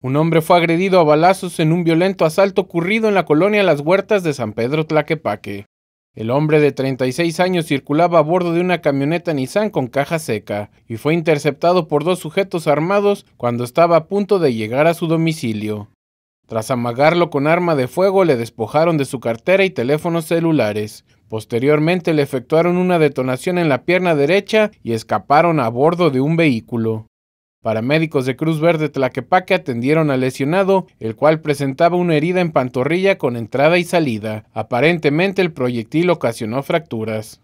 Un hombre fue agredido a balazos en un violento asalto ocurrido en la colonia Las Huertas de San Pedro Tlaquepaque. El hombre de 36 años circulaba a bordo de una camioneta Nissan con caja seca y fue interceptado por dos sujetos armados cuando estaba a punto de llegar a su domicilio. Tras amagarlo con arma de fuego le despojaron de su cartera y teléfonos celulares. Posteriormente le efectuaron una detonación en la pierna derecha y escaparon a bordo de un vehículo. Paramédicos de Cruz Verde Tlaquepaque atendieron al lesionado, el cual presentaba una herida en pantorrilla con entrada y salida. Aparentemente el proyectil ocasionó fracturas.